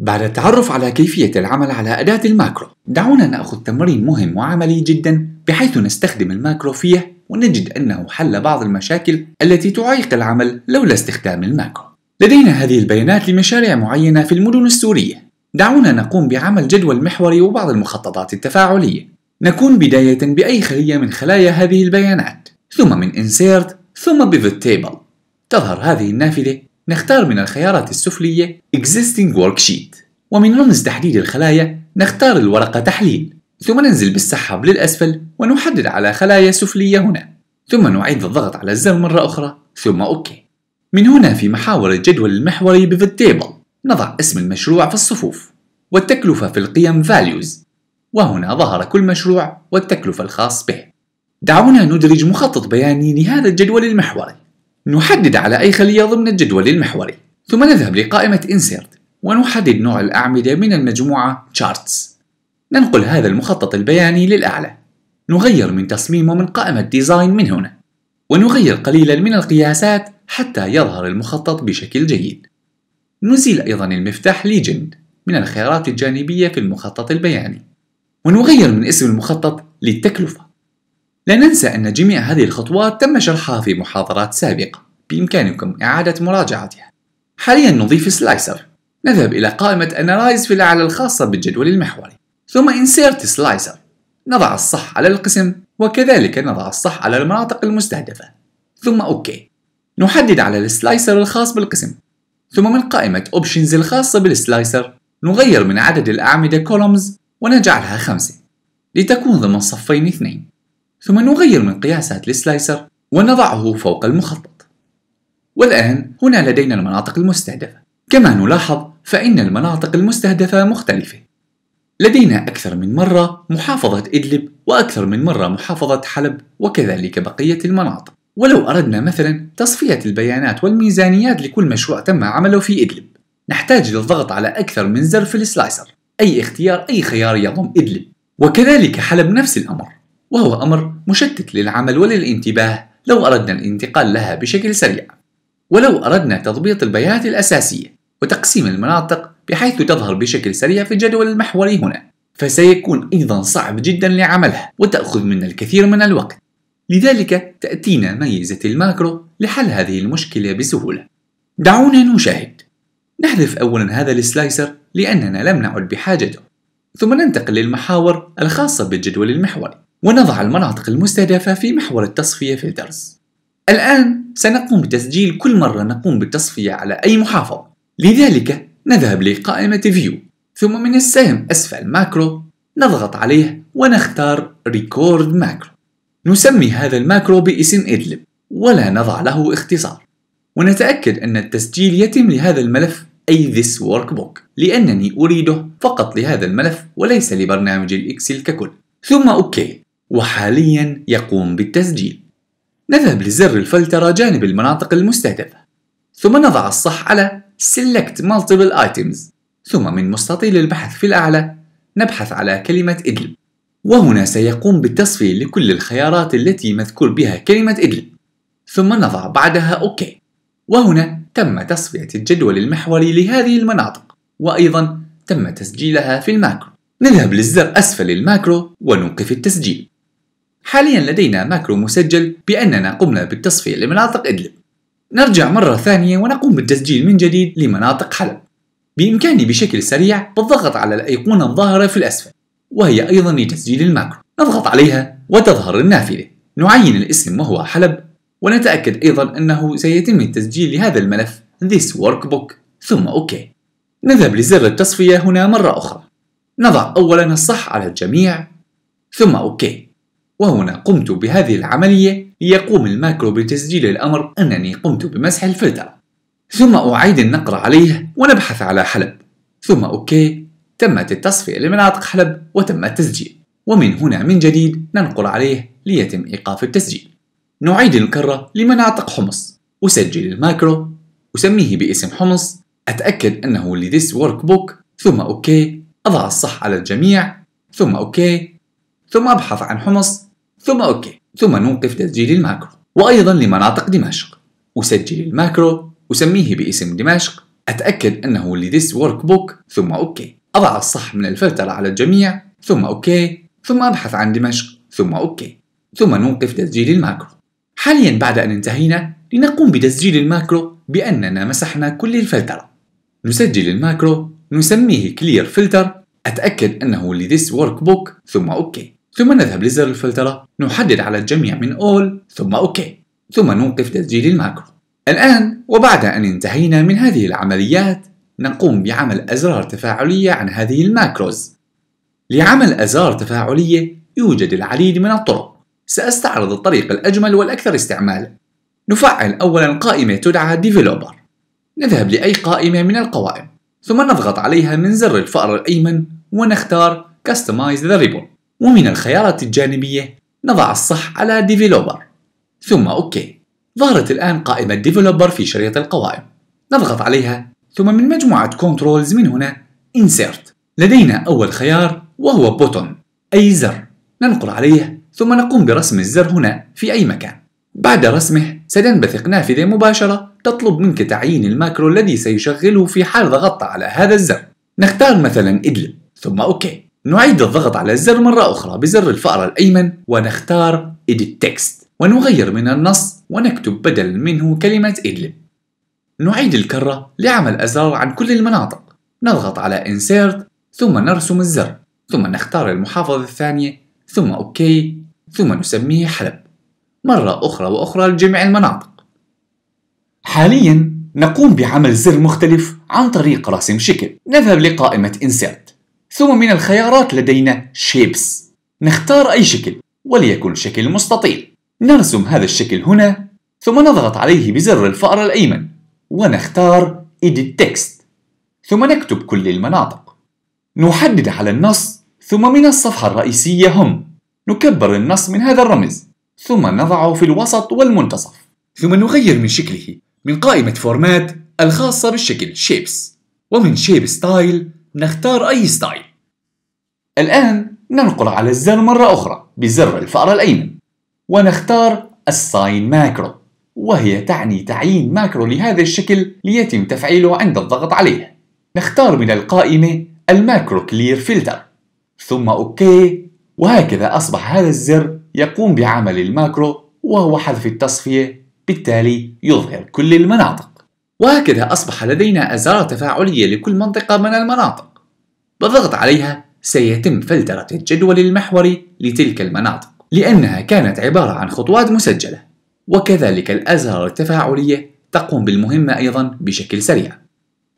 بعد التعرف على كيفية العمل على أداة الماكرو دعونا نأخذ تمرين مهم وعملي جدا بحيث نستخدم الماكرو فيه ونجد أنه حل بعض المشاكل التي تعيق العمل لولا استخدام الماكرو لدينا هذه البيانات لمشاريع معينة في المدن السورية دعونا نقوم بعمل جدول محوري وبعض المخططات التفاعلية نكون بداية بأي خلية من خلايا هذه البيانات ثم من Insert ثم Pivot Table تظهر هذه النافذة نختار من الخيارات السفلية Existing Worksheet ومن رمز تحليل الخلايا نختار الورقة تحليل ثم ننزل بالسحاب للأسفل ونحدد على خلايا سفلية هنا ثم نعيد الضغط على الزر مرة أخرى ثم OK من هنا في محاور الجدول المحوري بذا Table نضع اسم المشروع في الصفوف والتكلفة في القيم values وهنا ظهر كل مشروع والتكلفة الخاص به دعونا ندرج مخطط بياني لهذا الجدول المحوري نحدد على أي خلية ضمن الجدول المحوري ثم نذهب لقائمة Insert ونحدد نوع الأعمدة من المجموعة Charts ننقل هذا المخطط البياني للأعلى نغير من تصميمه من قائمة Design من هنا ونغير قليلا من القياسات حتى يظهر المخطط بشكل جيد نزيل أيضا المفتاح Legend من الخيارات الجانبية في المخطط البياني ونغير من اسم المخطط للتكلفة لا ننسى أن جميع هذه الخطوات تم شرحها في محاضرات سابقة بإمكانكم إعادة مراجعتها حاليا نضيف سلايسر نذهب إلى قائمة Analyze في الأعلى الخاصة بالجدول المحوري ثم Insert Slicer نضع الصح على القسم وكذلك نضع الصح على المناطق المستهدفة ثم OK نحدد على السلايسر الخاص بالقسم ثم من قائمة Options الخاصة بالسلايسر نغير من عدد الأعمدة Columns ونجعلها خمسة لتكون ضمن صفين اثنين ثم نغير من قياسات السلايسر ونضعه فوق المخطط والآن هنا لدينا المناطق المستهدفة كما نلاحظ فإن المناطق المستهدفة مختلفة لدينا أكثر من مرة محافظة إدلب وأكثر من مرة محافظة حلب وكذلك بقية المناطق ولو أردنا مثلا تصفية البيانات والميزانيات لكل مشروع تم عمله في إدلب نحتاج للضغط على أكثر من زر في السلايسر أي اختيار أي خيار يضم إدلب وكذلك حلب نفس الأمر وهو أمر مشتت للعمل وللانتباه لو أردنا الانتقال لها بشكل سريع ولو أردنا تضبيط البيانات الأساسية وتقسيم المناطق بحيث تظهر بشكل سريع في الجدول المحوري هنا فسيكون أيضا صعب جدا لعملها وتأخذ منا الكثير من الوقت لذلك تأتينا ميزة الماكرو لحل هذه المشكلة بسهولة دعونا نشاهد نحذف أولا هذا السلايسر لأننا لم نعد بحاجته ثم ننتقل للمحاور الخاصة بالجدول المحوري ونضع المناطق المستهدفة في محور التصفية في الدرس الآن سنقوم بتسجيل كل مرة نقوم بالتصفية على أي محافظة لذلك نذهب لقائمة فيو ثم من السهم أسفل ماكرو نضغط عليه ونختار ريكورد ماكرو نسمي هذا الماكرو باسم إدلب ولا نضع له اختصار ونتأكد أن التسجيل يتم لهذا الملف أي this workbook لأنني أريده فقط لهذا الملف وليس لبرنامج الإكسل ككل ثم أوكي وحاليا يقوم بالتسجيل نذهب لزر الفلترة جانب المناطق المستهدفة ثم نضع الصح على Select Multiple Items ثم من مستطيل البحث في الأعلى نبحث على كلمة إدلب وهنا سيقوم بالتصفية لكل الخيارات التي مذكور بها كلمة إدلب ثم نضع بعدها OK وهنا تم تصفية الجدول المحوري لهذه المناطق وأيضا تم تسجيلها في الماكرو نذهب للزر أسفل الماكرو ونوقف التسجيل حاليا لدينا ماكرو مسجل بأننا قمنا بالتصفية لمناطق إدلب نرجع مرة ثانية ونقوم بالتسجيل من جديد لمناطق حلب بإمكاني بشكل سريع بالضغط على الأيقونة الظاهرة في الأسفل وهي أيضا لتسجيل الماكرو نضغط عليها وتظهر النافذة نعين الاسم وهو حلب ونتأكد أيضا أنه سيتم التسجيل لهذا الملف This Workbook ثم OK نذهب لزر التصفية هنا مرة أخرى نضع أولا الصح على الجميع ثم أوكي وهنا قمت بهذه العملية ليقوم الماكرو بتسجيل الأمر أنني قمت بمسح الفلتر ثم أعيد النقر عليه ونبحث على حلب ثم أوكي تمت التصفية لمناطق حلب وتم التسجيل ومن هنا من جديد ننقر عليه ليتم إيقاف التسجيل نعيد الكرة لمناطق حمص أسجل الماكرو أسميه باسم حمص أتأكد أنه لذيس ورك بوك ثم أوكي أضع الصح على الجميع ثم أوكي ثم أبحث عن حمص ثم أوكي ثم نوقف تسجيل الماكرو وأيضا لمناطق دمشق أسجل الماكرو أسميه باسم دمشق أتأكد أنه لذيس ورك بوك ثم أوكي أضع الصح من الفلتر على الجميع ثم أوكي ثم أبحث عن دمشق ثم أوكي ثم نوقف تسجيل الماكرو حاليا بعد أن انتهينا لنقوم بتسجيل الماكرو بأننا مسحنا كل الفلترة نسجل الماكرو نسميه كلير فلتر أتأكد أنه لذيس workbook ثم أوكي ثم نذهب لزر الفلترة نحدد على الجميع من All ثم OK ثم نوقف تسجيل الماكرو الآن وبعد أن انتهينا من هذه العمليات نقوم بعمل أزرار تفاعلية عن هذه الماكروز لعمل أزرار تفاعلية يوجد العديد من الطرق سأستعرض الطريق الأجمل والأكثر استعمالا نفعل أولا قائمة تدعى Developer نذهب لأي قائمة من القوائم ثم نضغط عليها من زر الفأر الأيمن ونختار Customize the Ribbon ومن الخيارات الجانبية نضع الصح على Developer ثم OK ظهرت الآن قائمة Developer في شريط القوائم نضغط عليها ثم من مجموعة Controls من هنا Insert لدينا أول خيار وهو Button أي زر ننقر عليه ثم نقوم برسم الزر هنا في أي مكان بعد رسمه سننبثق نافذة مباشرة تطلب منك تعيين الماكرو الذي سيشغله في حال ضغطت على هذا الزر نختار مثلا ادلب ثم اوكي نعيد الضغط على الزر مرة أخرى بزر الفأرة الأيمن ونختار Edit Text ونغير من النص ونكتب بدل منه كلمة إدلب نعيد الكرة لعمل أزرار عن كل المناطق نضغط على Insert ثم نرسم الزر ثم نختار المحافظة الثانية ثم OK ثم نسميه حلب مرة أخرى وأخرى لجميع المناطق حاليا نقوم بعمل زر مختلف عن طريق رسم شكل نذهب لقائمة Insert ثم من الخيارات لدينا Shapes نختار أي شكل وليكن شكل مستطيل نرسم هذا الشكل هنا ثم نضغط عليه بزر الفأر الأيمن ونختار Edit Text ثم نكتب كل المناطق نحدد على النص ثم من الصفحة الرئيسية هم نكبر النص من هذا الرمز ثم نضعه في الوسط والمنتصف ثم نغير من شكله من قائمة فورمات الخاصة بالشكل Shapes ومن Shape Style نختار أي ستايل الآن ننقل على الزر مرة أخرى بزر الفأرة الأيمن ونختار الساين ماكرو وهي تعني تعيين ماكرو لهذا الشكل ليتم تفعيله عند الضغط عليه نختار من القائمة الماكرو كلير فلتر ثم أوكي وهكذا أصبح هذا الزر يقوم بعمل الماكرو وهو حذف التصفية بالتالي يظهر كل المناطق وهكذا أصبح لدينا أزرار تفاعلية لكل منطقة من المناطق بالضغط عليها سيتم فلترة الجدول المحوري لتلك المناطق لأنها كانت عبارة عن خطوات مسجلة وكذلك الأزرار التفاعلية تقوم بالمهمة أيضا بشكل سريع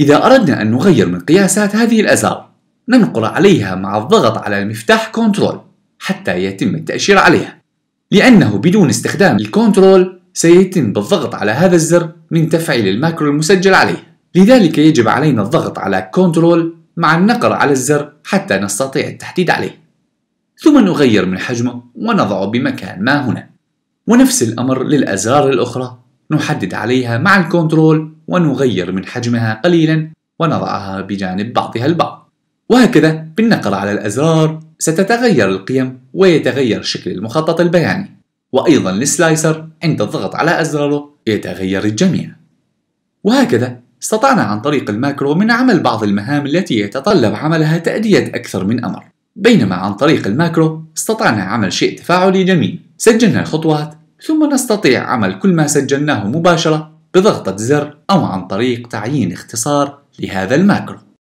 إذا أردنا أن نغير من قياسات هذه الأزرار ننقر عليها مع الضغط على المفتاح كنترول حتى يتم التأشير عليها لأنه بدون استخدام الكنترول سيتم بالضغط على هذا الزر من تفعيل الماكرو المسجل عليه لذلك يجب علينا الضغط على كنترول مع النقر على الزر حتى نستطيع التحديد عليه ثم نغير من حجمه ونضعه بمكان ما هنا ونفس الأمر للأزرار الأخرى نحدد عليها مع الكنترول ونغير من حجمها قليلا ونضعها بجانب بعضها البعض وهكذا بالنقر على الأزرار ستتغير القيم ويتغير شكل المخطط البياني وأيضا السلايسر عند الضغط على أزراره يتغير الجميع وهكذا استطعنا عن طريق الماكرو من عمل بعض المهام التي يتطلب عملها تأدية أكثر من أمر بينما عن طريق الماكرو استطعنا عمل شيء تفاعلي جميل سجلنا الخطوات ثم نستطيع عمل كل ما سجلناه مباشرة بضغطة زر أو عن طريق تعيين اختصار لهذا الماكرو